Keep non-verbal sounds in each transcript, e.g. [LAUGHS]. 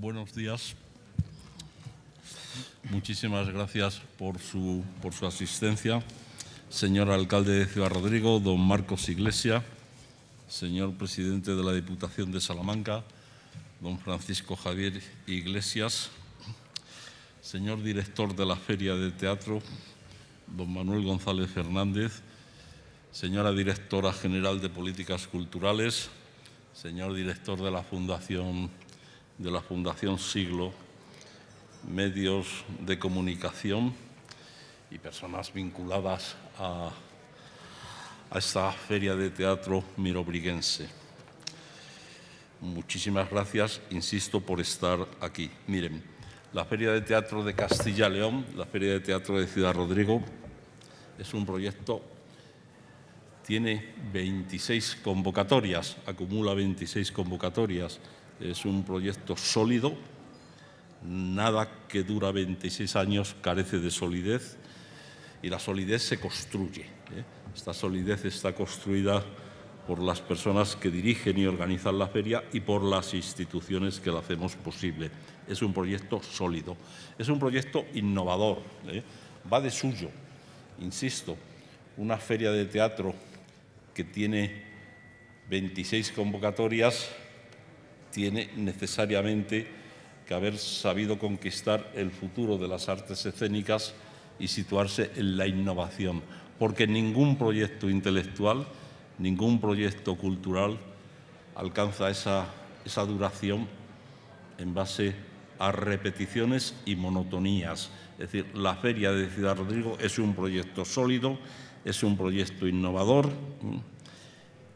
buenos días. Muchísimas gracias por su, por su asistencia. Señor alcalde de Ciudad Rodrigo, don Marcos Iglesia, señor presidente de la Diputación de Salamanca, don Francisco Javier Iglesias, señor director de la Feria de Teatro, don Manuel González Fernández, señora directora general de Políticas Culturales, señor director de la Fundación de la Fundación Siglo, medios de comunicación y personas vinculadas a, esta feria de teatro mirobriguense. Muchísimas gracias, insisto, por estar aquí. Miren, la Feria de Teatro de Castilla León, la Feria de Teatro de Ciudad Rodrigo, es un proyecto, tiene 26 convocatorias, acumula 26 convocatorias es un proyecto sólido, nada que dura 26 años carece de solidez y la solidez se construye. ¿eh? Esta solidez está construida por las personas que dirigen y organizan la feria y por las instituciones que la hacemos posible. Es un proyecto sólido, es un proyecto innovador, ¿eh? va de suyo, insisto, una feria de teatro que tiene 26 convocatorias tiene necesariamente que haber sabido conquistar el futuro de las artes escénicas y situarse en la innovación, porque ningún proyecto intelectual, ningún proyecto cultural alcanza esa, duración en base a repeticiones y monotonías. Es decir, la Feria de Ciudad Rodrigo es un proyecto sólido, es un proyecto innovador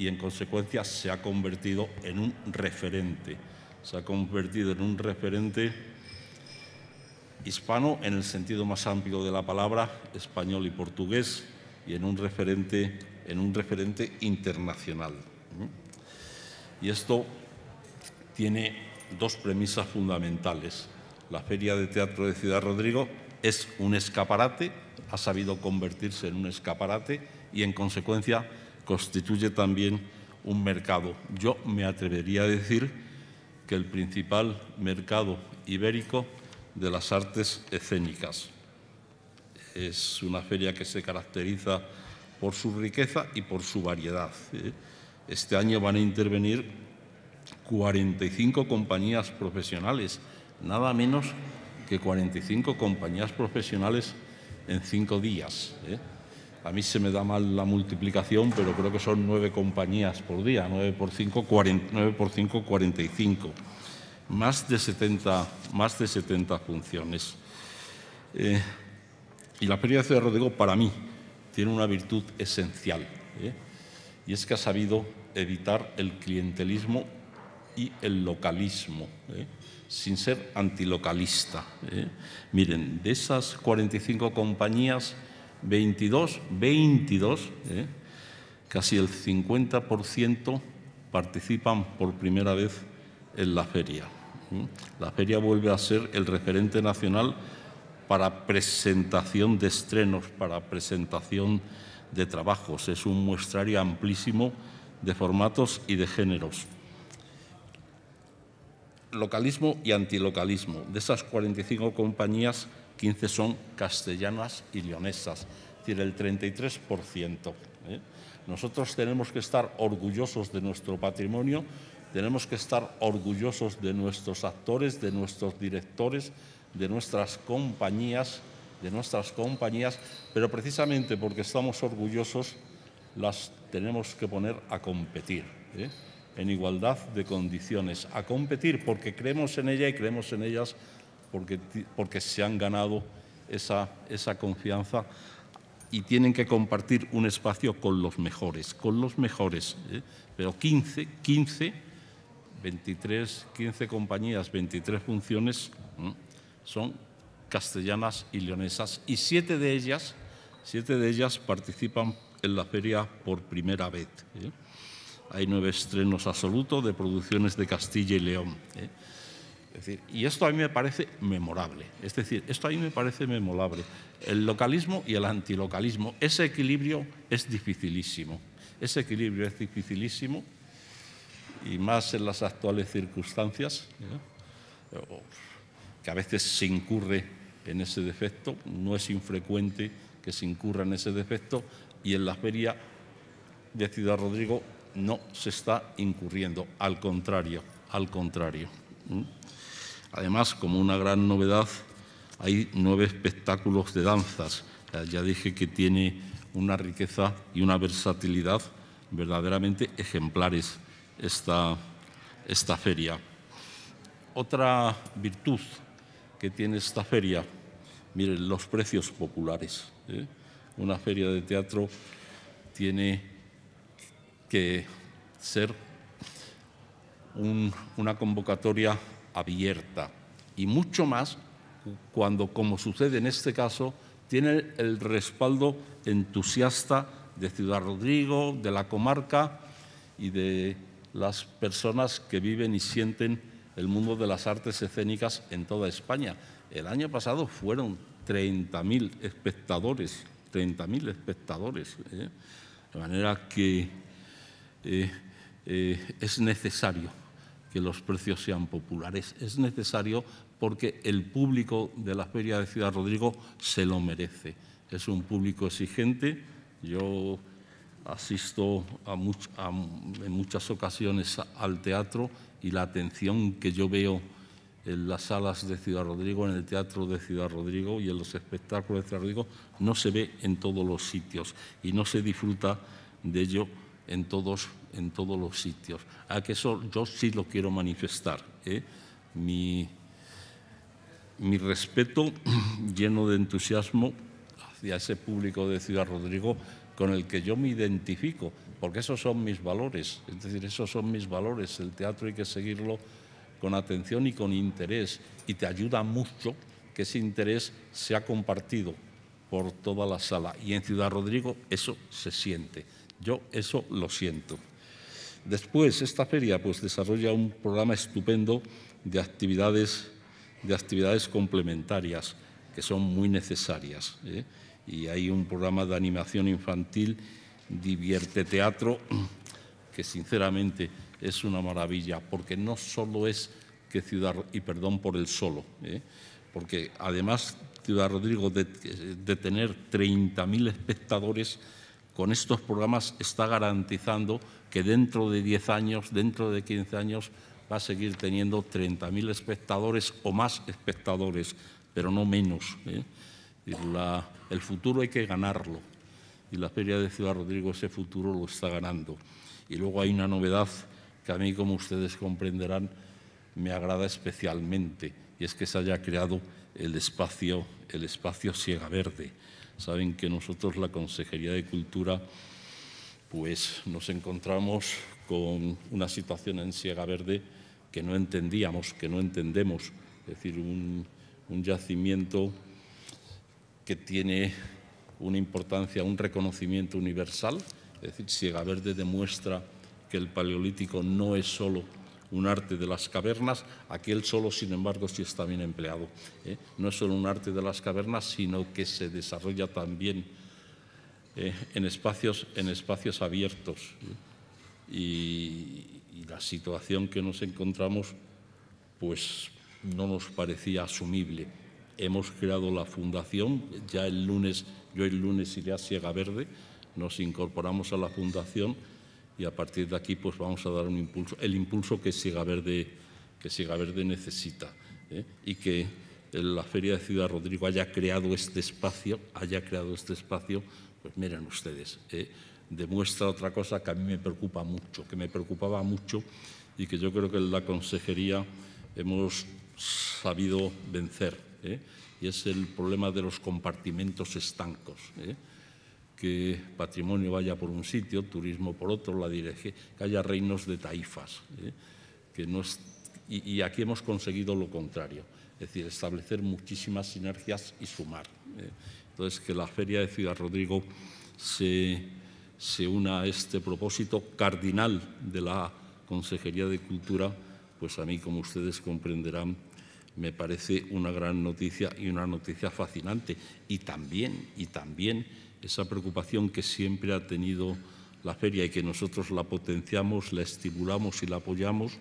y en consecuencia se ha convertido en un referente. Se ha convertido en un referente hispano en el sentido más amplio de la palabra, español y portugués, y en un referente, en un referente internacional. Y esto tiene dos premisas fundamentales. La Feria de Teatro de Ciudad Rodrigo es un escaparate, ha sabido convertirse en un escaparate y en consecuencia constituye también un mercado. Yo me atrevería a decir que el principal mercado ibérico de las artes escénicas. Es una feria que se caracteriza por su riqueza y por su variedad. ¿eh? Este año van a intervenir 45 compañías profesionales, nada menos que 45 compañías profesionales en cinco días. ¿eh? A mí se me da mal la multiplicación, pero creo que son nueve compañías por día, nueve por cinco, cuarenta y por 45. Más de 70, más de 70 funciones. Eh, y la experiencia de Rodrigo, para mí, tiene una virtud esencial, ¿eh? y es que ha sabido evitar el clientelismo y el localismo, ¿eh? sin ser antilocalista. Miren, de esas 45 compañías, 22, 22, ¿eh? casi el 50% participan por primera vez en la feria. ¿eh? La feria vuelve a ser el referente nacional para presentación de estrenos, para presentación de trabajos. Es un muestrario amplísimo de formatos y de géneros. Localismo y antilocalismo. De esas 45 compañías, 15 son castellanas y leonesas, es decir, el 33%. ¿eh? Nosotros tenemos que estar orgullosos de nuestro patrimonio, tenemos que estar orgullosos de nuestros actores, de nuestros directores, de nuestras compañías, de nuestras compañías, pero precisamente porque estamos orgullosos las tenemos que poner a competir, ¿eh? en igualdad de condiciones, a competir porque creemos en ella y creemos en ellas porque, porque se han ganado esa, esa confianza y tienen que compartir un espacio con los mejores, con los mejores. ¿eh? Pero 15, 15, 23, 15 compañías, 23 funciones son castellanas y leonesas y siete de ellas, siete de ellas participan en la feria por primera vez. ¿eh? Hay nueve estrenos absolutos de producciones de Castilla y León. ¿eh? y esto a mí me parece memorable. Es decir, esto a mí me parece memorable. El localismo y el antilocalismo. Ese equilibrio es dificilísimo. Ese equilibrio es dificilísimo y más en las actuales circunstancias, que a veces se incurre en ese defecto, no es infrecuente que se incurra en ese defecto y en la feria de Ciudad Rodrigo no se está incurriendo, al contrario, al contrario. Además, como una gran novedad, hay nueve espectáculos de danzas. Ya dije que tiene una riqueza y una versatilidad verdaderamente ejemplares esta, esta feria. Otra virtud que tiene esta feria, miren, los precios populares. ¿eh? Una feria de teatro tiene que ser una convocatoria abierta y mucho más cuando, como sucede en este caso, tiene el respaldo entusiasta de Ciudad Rodrigo, de la comarca y de las personas que viven y sienten el mundo de las artes escénicas en toda España. El año pasado fueron 30.000 espectadores, 30.000 espectadores. ¿eh? De manera que eh, eh, es necesario que los precios sean populares. Es necesario porque el público de la Feria de Ciudad Rodrigo se lo merece. Es un público exigente. Yo asisto en muchas ocasiones al teatro y la atención que yo veo en las salas de Ciudad Rodrigo, en el teatro de Ciudad Rodrigo y en los espectáculos de Ciudad Rodrigo no se ve en todos los sitios y no se disfruta de ello en todos en todos los sitios. A que eso yo sí lo quiero manifestar. ¿eh? Mi, mi respeto [CLEARS THROAT] lleno de entusiasmo hacia ese público de Ciudad Rodrigo con el que yo me identifico, porque esos son mis valores, es decir, esos son mis valores. El teatro hay que seguirlo con atención y con interés, y te ayuda mucho que ese interés sea compartido por toda la sala. Y en Ciudad Rodrigo eso se siente, yo eso lo siento. Después, esta feria pues, desarrolla un programa estupendo de actividades, de actividades complementarias que son muy necesarias. ¿eh? Y hay un programa de animación infantil, Divierte Teatro, [CLEARS THROAT] que sinceramente es una maravilla, porque no solo es que Ciudad, y perdón por el solo, ¿eh? porque además Ciudad Rodrigo de tener 30.000 espectadores, con estos programas está garantizando que dentro de 10 años, dentro de 15 años, va a seguir teniendo 30.000 espectadores o más espectadores, pero no menos. ¿eh? el futuro hay que ganarlo y la Feria de Ciudad Rodrigo ese futuro lo está ganando. Y luego hay una novedad que a mí, como ustedes comprenderán, me agrada especialmente y es que se haya creado el espacio, el espacio Siega Verde. Saben que nosotros, la Consejería de Cultura, pues nos encontramos con una situación en Siega Verde que no entendíamos, que no entendemos, es decir, un, yacimiento que tiene una importancia, un reconocimiento universal, es decir, Siega Verde demuestra que el paleolítico no es solo un arte de las cavernas, aquel solo, sin embargo, sí está bien empleado. ¿eh? No es solo un arte de las cavernas, sino que se desarrolla también eh, en, espacios, en espacios abiertos. Y, la situación que nos encontramos pues no nos parecía asumible. Hemos creado la fundación, ya el lunes, yo el lunes iré a Siega Verde, nos incorporamos a la fundación y a partir de aquí pues vamos a dar un impulso, el impulso que Siega Verde, que Siega necesita ¿eh? y que la Feria de Ciudad Rodrigo haya creado este espacio, haya creado este espacio pues miren ustedes, ¿eh? demuestra otra cosa que a mí me preocupa mucho, que me preocupaba mucho y que yo creo que en la consejería hemos sabido vencer. ¿eh? Y es el problema de los compartimentos estancos. ¿eh? Que patrimonio vaya por un sitio, turismo por otro, la dirige, que haya reinos de taifas. Que no y, y, aquí hemos conseguido lo contrario, es decir, establecer muchísimas sinergias y sumar. Entonces, que la Feria de Ciudad Rodrigo se, se una a este propósito cardinal de la Consejería de Cultura, pues a mí, como ustedes comprenderán, me parece una gran noticia y una noticia fascinante. Y también, y también esa preocupación que siempre ha tenido la feria y que nosotros la potenciamos, la estimulamos y la apoyamos,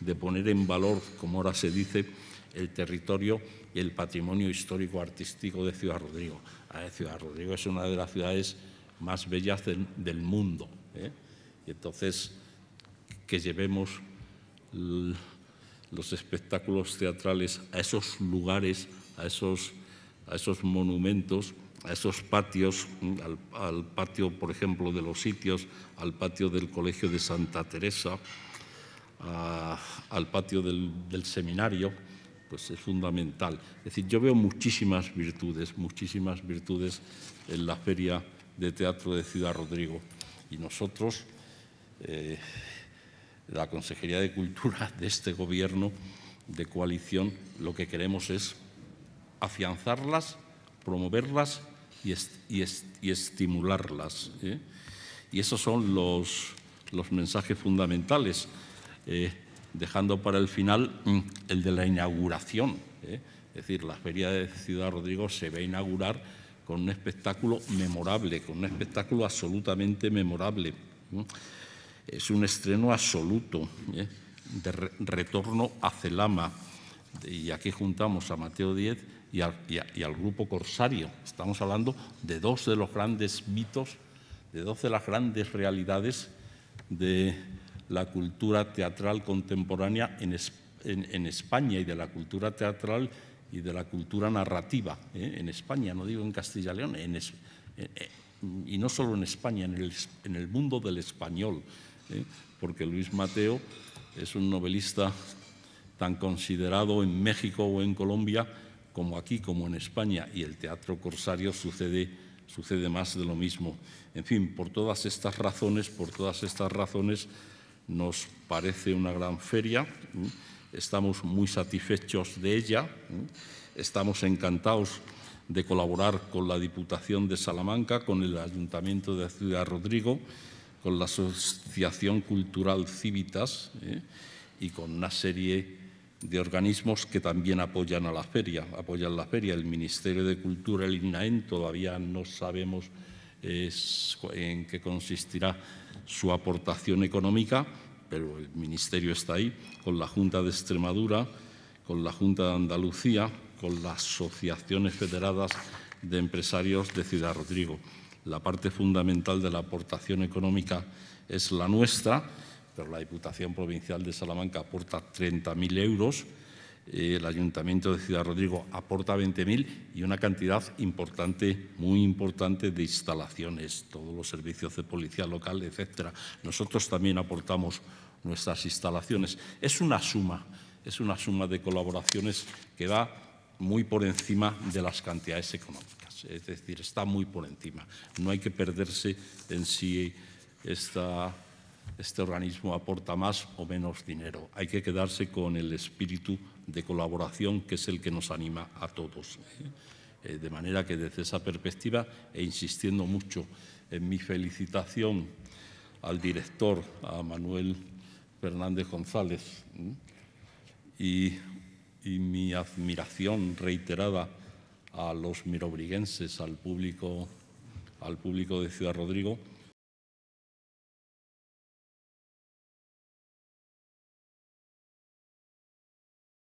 de poner en valor, como ahora se dice, el territorio y el patrimonio histórico artístico de Ciudad Rodrigo. Ah, Ciudad Rodrigo es una de las ciudades más bellas del, mundo. ¿eh? Y entonces, que llevemos los espectáculos teatrales a esos lugares, a esos, a esos monumentos, a esos patios, al, patio, por ejemplo, de los sitios, al patio del Colegio de Santa Teresa, al patio del seminario pues es fundamental. Es decir, yo veo muchísimas virtudes, muchísimas virtudes en la Feria de Teatro de Ciudad Rodrigo. Y nosotros, eh, la Consejería de Cultura [LAUGHS] de este Gobierno de coalición, lo que queremos es afianzarlas, promoverlas y, estimularlas. ¿eh? Y esos son los, mensajes fundamentales. Eh, dejando para el final mm, el de la inauguración. ¿eh? Es decir, la Feria de Ciudad Rodrigo se va a inaugurar con un espectáculo memorable, con un espectáculo absolutamente memorable. Es un estreno absoluto, ¿eh? de retorno a Celama. Y aquí juntamos a Mateo Díez y al, y al, grupo Corsario. Estamos hablando de dos de los grandes mitos, de dos de las grandes realidades de, la cultura teatral contemporánea en, España y de la cultura teatral y de la cultura narrativa ¿eh? en España, no digo en Castilla y León, y no solo en España, en el, mundo del español, ¿eh? porque Luis Mateo es un novelista tan considerado en México o en Colombia como aquí, como en España, y el teatro corsario sucede, sucede más de lo mismo. En fin, por todas estas razones, por todas estas razones, nos parece una gran feria, estamos muy satisfechos de ella, estamos encantados de colaborar con la Diputación de Salamanca, con el Ayuntamiento de Ciudad Rodrigo, con la Asociación Cultural cívitas ¿eh? y con una serie de organismos que también apoyan a la feria, apoyan la feria. El Ministerio de Cultura, el INAEN, todavía no sabemos eh, en qué consistirá su aportación económica, pero el Ministerio está ahí, con la Junta de Extremadura, con la Junta de Andalucía, con las asociaciones federadas de empresarios de Ciudad Rodrigo. La parte fundamental de la aportación económica es la nuestra, pero la Diputación Provincial de Salamanca aporta 30.000 euros el Ayuntamiento de Ciudad Rodrigo aporta 20.000 y una cantidad importante, muy importante de instalaciones, todos los servicios de policía local, etcétera. Nosotros también aportamos nuestras instalaciones. Es una suma, es una suma de colaboraciones que va muy por encima de las cantidades económicas, es decir, está muy por encima. No hay que perderse en si este organismo aporta más o menos dinero. Hay que quedarse con el espíritu de colaboración que es el que nos anima a todos. ¿eh? Eh, de manera que desde esa perspectiva, e insistiendo mucho en mi felicitación al director, a Manuel Fernández González, y, mi admiración reiterada a los mirobriguenses, al público, al público de Ciudad Rodrigo,